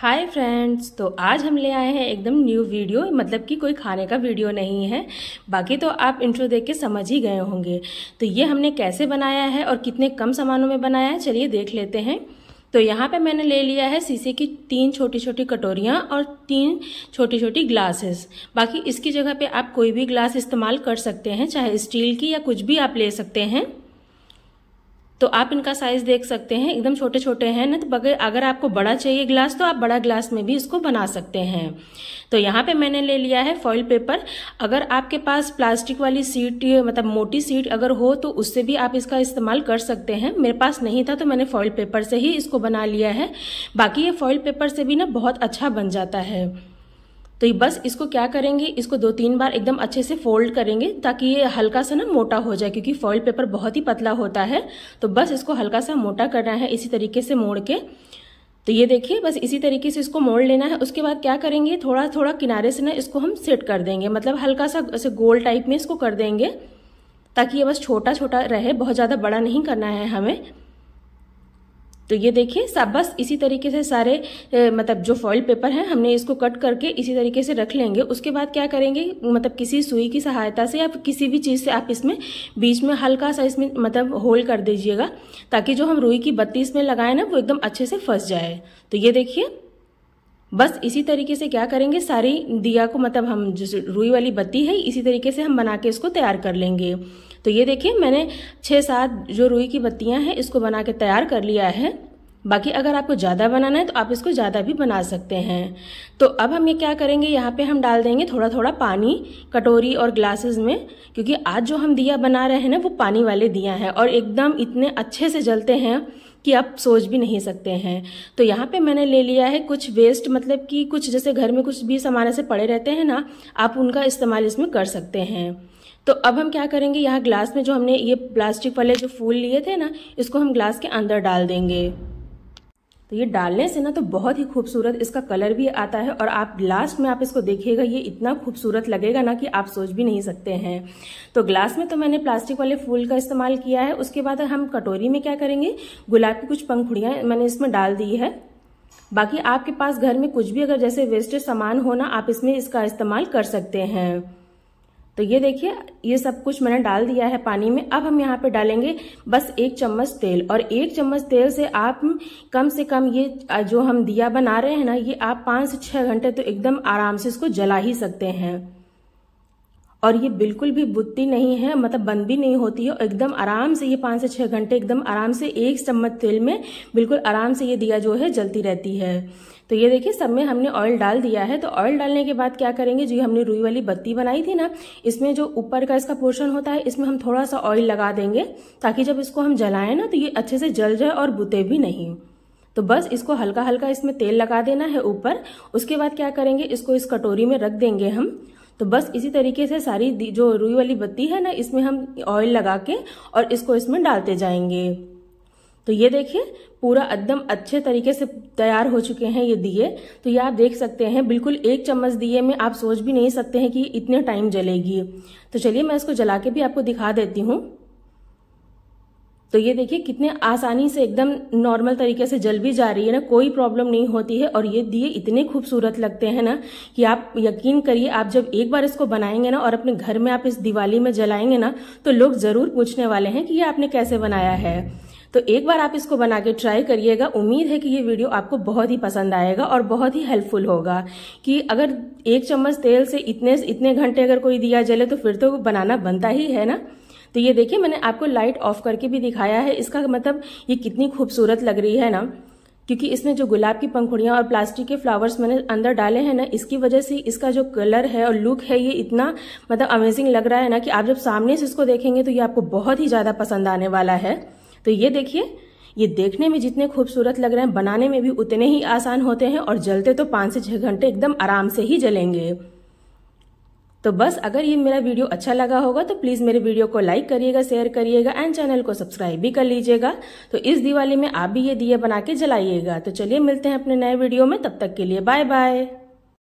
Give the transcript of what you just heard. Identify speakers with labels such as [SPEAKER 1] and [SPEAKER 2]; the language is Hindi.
[SPEAKER 1] हाय फ्रेंड्स तो आज हम ले आए हैं एकदम न्यू वीडियो मतलब कि कोई खाने का वीडियो नहीं है बाकी तो आप इंट्रो देख के समझ ही गए होंगे तो ये हमने कैसे बनाया है और कितने कम सामानों में बनाया है चलिए देख लेते हैं तो यहाँ पे मैंने ले लिया है शीशे की तीन छोटी छोटी कटोरियाँ और तीन छोटी छोटी ग्लासेस बाकी इसकी जगह पर आप कोई भी ग्लास इस्तेमाल कर सकते हैं चाहे स्टील की या कुछ भी आप ले सकते हैं तो आप इनका साइज देख सकते हैं एकदम छोटे छोटे हैं ना तो बगैर अगर आपको बड़ा चाहिए ग्लास तो आप बड़ा ग्लास में भी इसको बना सकते हैं तो यहाँ पे मैंने ले लिया है फॉइल पेपर अगर आपके पास प्लास्टिक वाली सीट मतलब मोटी सीट अगर हो तो उससे भी आप इसका इस्तेमाल कर सकते हैं मेरे पास नहीं था तो मैंने फॉइल पेपर से ही इसको बना लिया है बाकी ये फॉइल पेपर से भी ना बहुत अच्छा बन जाता है तो ये बस इसको क्या करेंगे इसको दो तीन बार एकदम अच्छे से फोल्ड करेंगे ताकि ये हल्का सा ना मोटा हो जाए क्योंकि फॉइल पेपर बहुत ही पतला होता है तो बस इसको हल्का सा मोटा करना है इसी तरीके से मोड़ के तो ये देखिए बस इसी तरीके से इसको मोड़ लेना है उसके बाद क्या करेंगे थोड़ा थोड़ा किनारे से ना इसको हम सेट कर देंगे मतलब हल्का सा ऐसे गोल टाइप में इसको कर देंगे ताकि ये बस छोटा छोटा रहे बहुत ज़्यादा बड़ा नहीं करना है हमें तो ये देखिए सब बस इसी तरीके से सारे मतलब जो फॉइल पेपर हैं हमने इसको कट करके इसी तरीके से रख लेंगे उसके बाद क्या करेंगे मतलब किसी सुई की सहायता से या किसी भी चीज़ से आप इसमें बीच में हल्का सा इसमें मतलब होल कर दीजिएगा ताकि जो हम रुई की बत्ती इसमें लगाए ना वो एकदम अच्छे से फंस जाए तो ये देखिए बस इसी तरीके से क्या करेंगे सारी दिया को मतलब हम जो रुई वाली बत्ती है इसी तरीके से हम बना के इसको तैयार कर लेंगे तो ये देखिए मैंने छः सात जो रुई की बत्तियाँ हैं इसको बना के तैयार कर लिया है बाकी अगर आपको ज़्यादा बनाना है तो आप इसको ज़्यादा भी बना सकते हैं तो अब हम ये क्या करेंगे यहाँ पे हम डाल देंगे थोड़ा थोड़ा पानी कटोरी और ग्लासेस में क्योंकि आज जो हम दिया बना रहे हैं ना वो पानी वाले दिया हैं और एकदम इतने अच्छे से जलते हैं कि आप सोच भी नहीं सकते हैं तो यहाँ पे मैंने ले लिया है कुछ वेस्ट मतलब कि कुछ जैसे घर में कुछ भी सामान ऐसे पड़े रहते हैं ना आप उनका इस्तेमाल इसमें कर सकते हैं तो अब हम क्या करेंगे यहाँ ग्लास में जो हमने ये प्लास्टिक वाले जो फूल लिए थे ना इसको हम ग्लास के अंदर डाल देंगे तो ये डालने से ना तो बहुत ही खूबसूरत इसका कलर भी आता है और आप लास्ट में आप इसको देखिएगा ये इतना खूबसूरत लगेगा ना कि आप सोच भी नहीं सकते हैं तो ग्लास में तो मैंने प्लास्टिक वाले फूल का इस्तेमाल किया है उसके बाद हम कटोरी में क्या करेंगे गुलाब की कुछ पंखुड़ियाँ मैंने इसमें डाल दी है बाकी आपके पास घर में कुछ भी अगर जैसे वेस्टेज सामान हो ना आप इसमें इसका इस्तेमाल कर सकते हैं तो ये देखिए ये सब कुछ मैंने डाल दिया है पानी में अब हम यहाँ पे डालेंगे बस एक चम्मच तेल और एक चम्मच तेल से आप कम से कम ये जो हम दिया बना रहे हैं ना ये आप पाँच से छः घंटे तो एकदम आराम से इसको जला ही सकते हैं और ये बिल्कुल भी बुत्ती नहीं है मतलब बंद भी नहीं होती है और एकदम आराम से ये पाँच से छः घंटे एकदम आराम से एक चम्मच तेल में बिल्कुल आराम से ये दिया जो है जलती रहती है तो ये देखिए सब में हमने ऑयल डाल दिया है तो ऑयल डालने के बाद क्या करेंगे जो हमने रुई वाली बत्ती बनाई थी ना इसमें जो ऊपर का इसका पोर्शन होता है इसमें हम थोड़ा सा ऑयल लगा देंगे ताकि जब इसको हम जलाएं ना तो ये अच्छे से जल जाए और बुते भी नहीं तो बस इसको हल्का हल्का इसमें तेल लगा देना है ऊपर उसके बाद क्या करेंगे इसको इस कटोरी में रख देंगे हम तो बस इसी तरीके से सारी जो रुई वाली बत्ती है ना इसमें हम ऑयल लगा के और इसको इसमें डालते जाएंगे तो ये देखिए पूरा एकदम अच्छे तरीके से तैयार हो चुके हैं ये दिए तो ये आप देख सकते हैं बिल्कुल एक चम्मच दिए में आप सोच भी नहीं सकते हैं कि इतने टाइम जलेगी तो चलिए मैं इसको जला के भी आपको दिखा देती हूँ तो ये देखिए कितने आसानी से एकदम नॉर्मल तरीके से जल भी जा रही है ना कोई प्रॉब्लम नहीं होती है और ये दिए इतने खूबसूरत लगते हैं ना कि आप यकीन करिए आप जब एक बार इसको बनाएंगे ना और अपने घर में आप इस दिवाली में जलाएंगे ना तो लोग ज़रूर पूछने वाले हैं कि ये आपने कैसे बनाया है तो एक बार आप इसको बना के ट्राई करिएगा उम्मीद है कि ये वीडियो आपको बहुत ही पसंद आएगा और बहुत ही हेल्पफुल होगा कि अगर एक चम्मच तेल से इतने इतने घंटे अगर कोई दिया जले तो फिर तो बनाना बनता ही है ना तो ये देखिए मैंने आपको लाइट ऑफ करके भी दिखाया है इसका मतलब ये कितनी खूबसूरत लग रही है ना क्योंकि इसमें जो गुलाब की पंखुड़ियाँ और प्लास्टिक के फ्लावर्स मैंने अंदर डाले हैं ना इसकी वजह से इसका जो कलर है और लुक है ये इतना मतलब अमेजिंग लग रहा है ना कि आप जब सामने से इसको देखेंगे तो ये आपको बहुत ही ज़्यादा पसंद आने वाला है तो ये देखिए ये देखने में जितने खूबसूरत लग रहे हैं बनाने में भी उतने ही आसान होते हैं और जलते तो पाँच से छः घंटे एकदम आराम से ही जलेंगे तो बस अगर ये मेरा वीडियो अच्छा लगा होगा तो प्लीज़ मेरे वीडियो को लाइक करिएगा शेयर करिएगा एंड चैनल को सब्सक्राइब भी कर लीजिएगा तो इस दिवाली में आप भी ये दिए बना के जलाइएगा तो चलिए मिलते हैं अपने नए वीडियो में तब तक के लिए बाय बाय